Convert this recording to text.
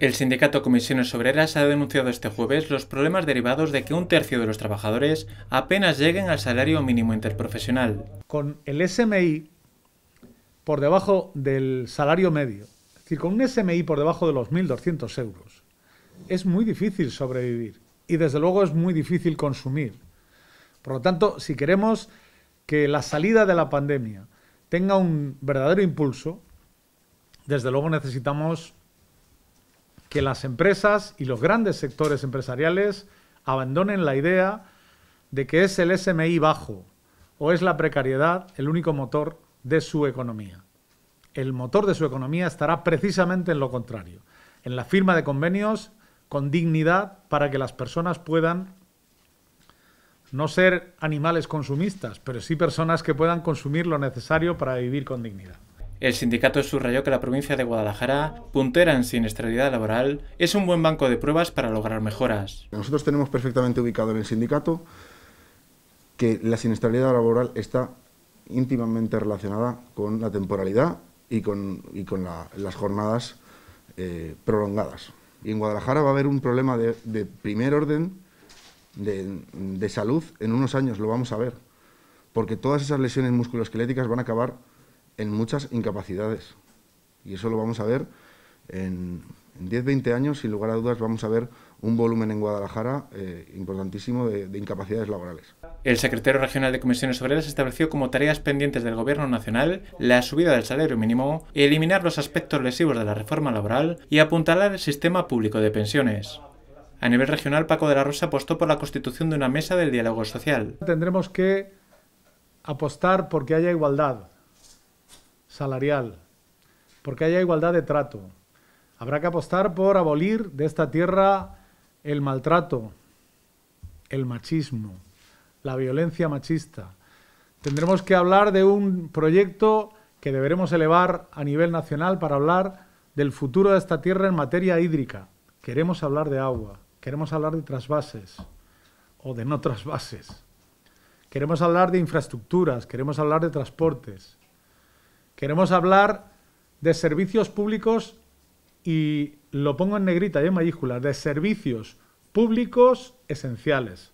El sindicato Comisiones Obreras ha denunciado este jueves los problemas derivados de que un tercio de los trabajadores apenas lleguen al salario mínimo interprofesional. Con el SMI por debajo del salario medio, es decir, con un SMI por debajo de los 1.200 euros, es muy difícil sobrevivir y desde luego es muy difícil consumir. Por lo tanto, si queremos que la salida de la pandemia tenga un verdadero impulso, desde luego necesitamos que las empresas y los grandes sectores empresariales abandonen la idea de que es el SMI bajo o es la precariedad el único motor de su economía. El motor de su economía estará precisamente en lo contrario, en la firma de convenios con dignidad para que las personas puedan no ser animales consumistas, pero sí personas que puedan consumir lo necesario para vivir con dignidad. El sindicato subrayó que la provincia de Guadalajara, puntera en siniestralidad laboral, es un buen banco de pruebas para lograr mejoras. Nosotros tenemos perfectamente ubicado en el sindicato que la siniestralidad laboral está íntimamente relacionada con la temporalidad y con, las jornadas eh, prolongadas. Y en Guadalajara va a haber un problema de, primer orden de, de salud en unos años, lo vamos a ver, porque todas esas lesiones musculoesqueléticas van a acabar en muchas incapacidades. Y eso lo vamos a ver en, 10-20 años, sin lugar a dudas, vamos a ver un volumen en Guadalajara eh, importantísimo de, incapacidades laborales. El secretario regional de Comisiones Obreras estableció como tareas pendientes del Gobierno Nacional la subida del salario mínimo, eliminar los aspectos lesivos de la reforma laboral y apuntalar el sistema público de pensiones. A nivel regional, Paco de la Rosa apostó por la constitución de una mesa del diálogo social. Tendremos que apostar porque haya igualdad, salarial, porque haya igualdad de trato. Habrá que apostar por abolir de esta tierra el maltrato, el machismo, la violencia machista. Tendremos que hablar de un proyecto que deberemos elevar a nivel nacional para hablar del futuro de esta tierra en materia hídrica. Queremos hablar de agua, queremos hablar de trasvases o de no trasvases. Queremos hablar de infraestructuras, queremos hablar de transportes. Queremos hablar de servicios públicos y lo pongo en negrita y en mayúsculas, de servicios públicos esenciales.